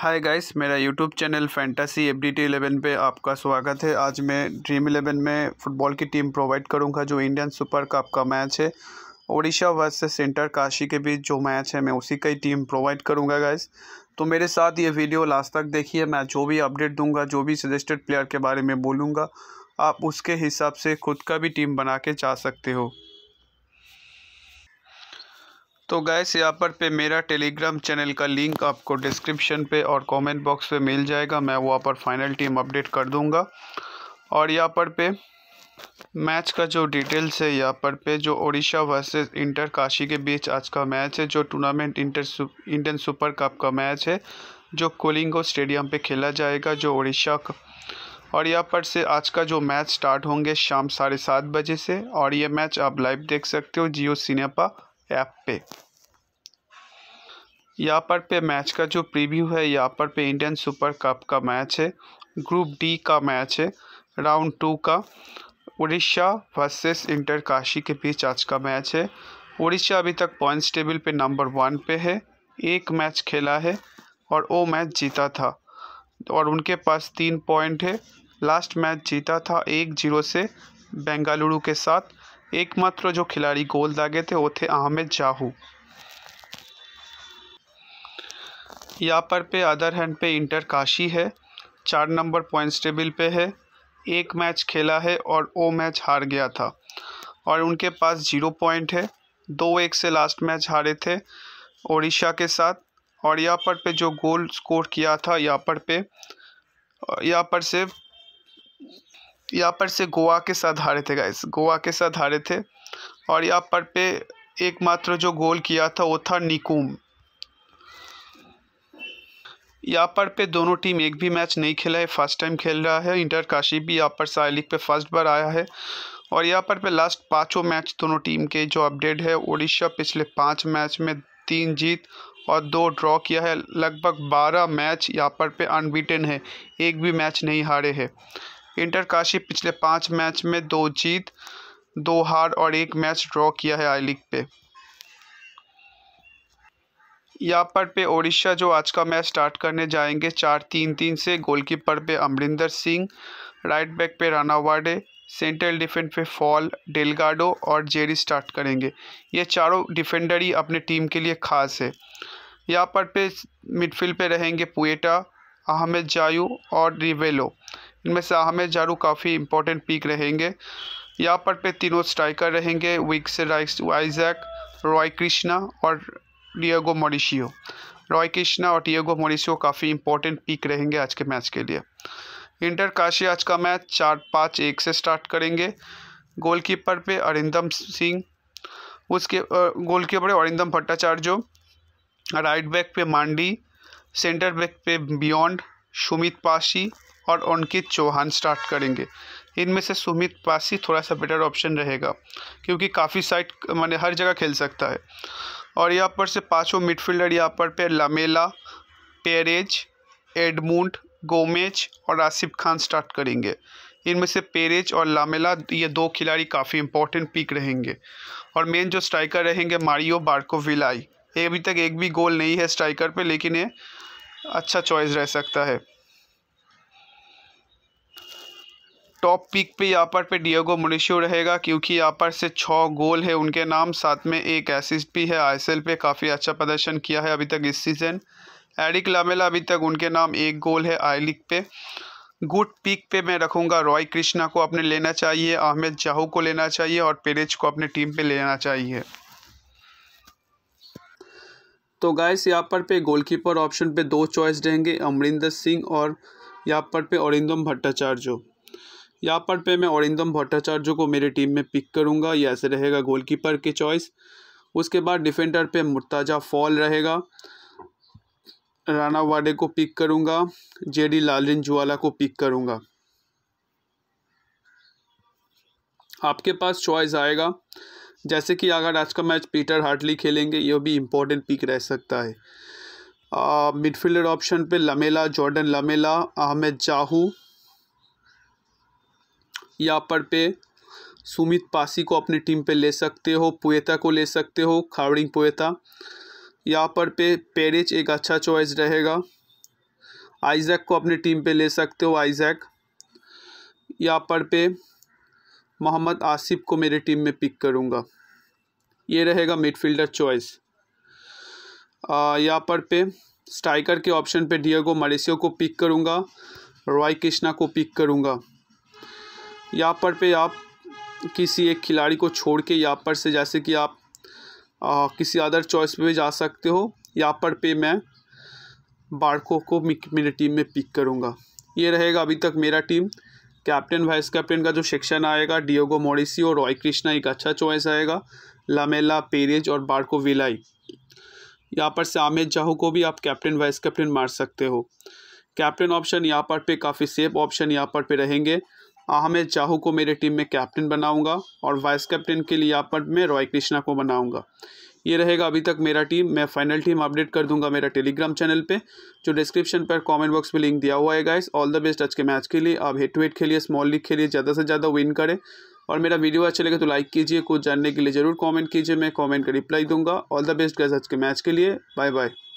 हाय guys मेरा YouTube channel fantasy F D T eleven पर आपका स्वागत है आज मैं ड्रीम इलेवन में फुटबॉल की टीम प्रोवाइड करूंगा जो इंडियन सुपर कप का मैच है ओडिशा वर्सेस सेंटर काशी के बीच जो मैच है मैं उसी का ही टीम प्रोवाइड करूंगा गाइस तो मेरे साथ ये वीडियो लास्ट तक देखिए मैं जो भी अपडेट दूँगा जो भी सजेस्टेड प्लेयर के बारे में बोलूँगा आप उसके हिसाब से खुद का भी टीम बना के जा सकते हो तो गैस यहाँ पर पे मेरा टेलीग्राम चैनल का लिंक आपको डिस्क्रिप्शन पे और कमेंट बॉक्स पे मिल जाएगा मैं वहाँ पर फाइनल टीम अपडेट कर दूँगा और यहाँ पर पे मैच का जो डिटेल्स है यहाँ पर पे जो ओडिशा वर्सेस इंटर काशी के बीच आज का मैच है जो टूर्नामेंट इंटर सुप, इंडियन सुपर कप का मैच है जो कोलिंगो स्टेडियम पर खेला जाएगा जो ओडिशा का और यहाँ पर से आज का जो मैच स्टार्ट होंगे शाम साढ़े सात बजे से और ये मैच आप लाइव देख सकते हो जियो सिनेपा ऐप पे यहाँ पर पे मैच का जो प्रीव्यू है यहाँ पर पे इंडियन सुपर कप का मैच है ग्रुप डी का मैच है राउंड टू का उड़ीसा वर्सेस इंटर काशी के बीच आज का मैच है उड़ीसा अभी तक पॉइंट्स टेबल पे नंबर वन पे है एक मैच खेला है और वो मैच जीता था और उनके पास तीन पॉइंट है लास्ट मैच जीता था एक जीरो से बेंगलुरु के साथ एकमात्र जो खिलाड़ी गोल दागे थे वो थे अहमद जाहू यहाँ पर पे अदर हैंड पे इंटर काशी है चार नंबर पॉइंट्स टेबल पे है एक मैच खेला है और वो मैच हार गया था और उनके पास जीरो पॉइंट है दो एक से लास्ट मैच हारे थे ओडिशा के साथ और यहाँ पर पे जो गोल स्कोर किया था यहाँ पर पे यहाँ पर सिर्फ यहाँ पर से गोवा के साथ हारे थे गाइस गोवा के साथ हारे थे और यहाँ पर पे एकमात्र जो गोल किया था वो था निकुम यहाँ पर पे दोनों टीम एक भी मैच नहीं खेला है फर्स्ट टाइम खेल रहा है इंटर काशी भी यहाँ पर साई लीग पे फर्स्ट बार आया है और यहाँ पर पे लास्ट पाँचों मैच दोनों टीम के जो अपडेट है उड़ीसा पिछले पाँच मैच में तीन जीत और दो ड्रॉ किया है लगभग बारह मैच यहाँ पर पे अनबीटन है एक भी मैच नहीं हारे है इंटर काशी पिछले पाँच मैच में दो जीत दो हार और एक मैच ड्रॉ किया है आई लीग पे यहाँ पर पे ओडिशा जो आज का मैच स्टार्ट करने जाएंगे चार तीन तीन से गोलकीपर पे अमरिंदर सिंह राइट बैक पे वाडे सेंट्रल डिफेंस पे फॉल डेलगाडो और जेरी स्टार्ट करेंगे ये चारों डिफेंडर ही अपने टीम के लिए खास है यहाँ पर पे मिडफील्ड पे रहेंगे पुएटा अहमद जायू और रिवेलो इनमें से अहमद जारू काफ़ी इंपॉर्टेंट पिक रहेंगे यहाँ पर पे तीनों स्ट्राइकर रहेंगे विक्स वाइजैक रॉय कृष्णा और डिएगो मोरिशियो रॉय कृष्णा और डिएगो मोरिशियो काफ़ी इंपॉर्टेंट पिक रहेंगे आज के मैच के लिए इंटर काशी आज का मैच चार पाँच एक से स्टार्ट करेंगे गोलकीपर पे अरिंदम सिंह उसके गोलकीपर पे अरिंदम भट्टाचार्य राइट बैक पे मांडी सेंटर बैक पे बियॉन्ड सुमित पासी और अंकित चौहान स्टार्ट करेंगे इनमें से सुमित पासी थोड़ा सा बेटर ऑप्शन रहेगा क्योंकि काफ़ी साइड माने हर जगह खेल सकता है और यहाँ पर से पांचों मिडफील्डर यहाँ पर पे लामेला पेरेज एडमुंड गोमेज और आसिफ खान स्टार्ट करेंगे इनमें से पेरेज और लामेला ये दो खिलाड़ी काफ़ी इंपॉर्टेंट पिक रहेंगे और मेन जो स्ट्राइकर रहेंगे मारियो बार्को विलाई ये अभी तक एक भी गोल नहीं है स्ट्राइकर पे लेकिन ये अच्छा चॉइस रह सकता है टॉप पिक पे यहाँ पर पे डिएगो मुनिशो रहेगा क्योंकि यहाँ पर से छः गोल है उनके नाम साथ में एक एसिस्ट भी है आईएसएल पे काफ़ी अच्छा प्रदर्शन किया है अभी तक इस सीज़न एडिक लामेला अभी तक उनके नाम एक गोल है आई लीग पे गुड पिक पे मैं रखूँगा रॉय कृष्णा को अपने लेना चाहिए अहमद जाहू को लेना चाहिए और पेरेज को अपने टीम पे लेना चाहिए तो गाइस यहाँ पर पे गोलकीपर ऑप्शन पे दो चॉइस रहेंगे अमरिंदर सिंह और यहाँ पर पे औरिंदम भट्टाचार्य यहाँ पर पे मैं औरिंदम भट्टाचार्य को मेरी टीम में पिक करूँगा या ऐसे रहेगा गोलकीपर की चॉइस उसके बाद डिफेंडर पे मुर्ताजा फॉल रहेगा राणा वाडे को पिक करूँगा जेडी लालिन ज्वाला को पिक करूँगा आपके पास चॉइस आएगा जैसे कि अगर आज का मैच पीटर हार्टली खेलेंगे यह भी इम्पोर्टेंट पिक रह सकता है मिडफील्डर ऑप्शन पे Lamela Jordan Lamela Ahmed Jahouh यहाँ पर पे सुमित पासी को अपनी टीम पे ले सकते हो पुएता को ले सकते हो खावड़िंग पुएता यहाँ पर पे पेरिच एक अच्छा चॉइस रहेगा आइजैक को अपनी टीम पे ले सकते हो आइजैक यहाँ पर पे मोहम्मद आसिफ को मेरे टीम में पिक करूँगा ये रहेगा मिडफील्डर चॉइस यहाँ पर पे स्ट्राइकर के ऑप्शन पे डियागो मलेशियो को पिक करूँगा रॉय कृष्णा को पिक करूँगा यहाँ पर पे आप किसी एक खिलाड़ी को छोड़ के यहाँ पर से जैसे कि आप आ, किसी अदर चॉइस पे भी जा सकते हो यहाँ पर पे मैं बाड़को को मेरी टीम में पिक करूँगा ये रहेगा अभी तक मेरा टीम कैप्टन वाइस कैप्टन का जो सेक्शन आएगा डियोगो मोडिसी और रॉय कृष्णा एक अच्छा चॉइस आएगा लमेला पेरेज और बाड़को विलाई यहाँ पर से आमिर जाहू को भी आप कैप्टन वाइस कैप्टन मार सकते हो कैप्टन ऑप्शन यहाँ पर पे काफ़ी सेफ ऑप्शन यहाँ पर पे रहेंगे हाँ, हमें चाहू को मेरे टीम में कैप्टन बनाऊंगा और वाइस कैप्टन के लिए आप मैं रॉय कृष्णा को बनाऊंगा ये रहेगा अभी तक मेरा टीम मैं फाइनल टीम अपडेट कर दूंगा मेरा टेलीग्राम चैनल पे जो डिस्क्रिप्शन पर कमेंट बॉक्स में लिंक दिया हुआ है गाइस ऑल द बेस्ट आज के मैच के लिए आप हेड टू हेड खेलिए स्मॉल लीग खेलिए ज़्यादा से ज़्यादा विन करें और मेरा वीडियो अच्छा लगे तो लाइक कीजिए कुछ जानने के लिए ज़रूर कॉमेंट कीजिए मैं कॉमेंट का रिप्लाई दूंगा ऑल द बेस्ट गाइज आज के मैच के लिए बाय बाय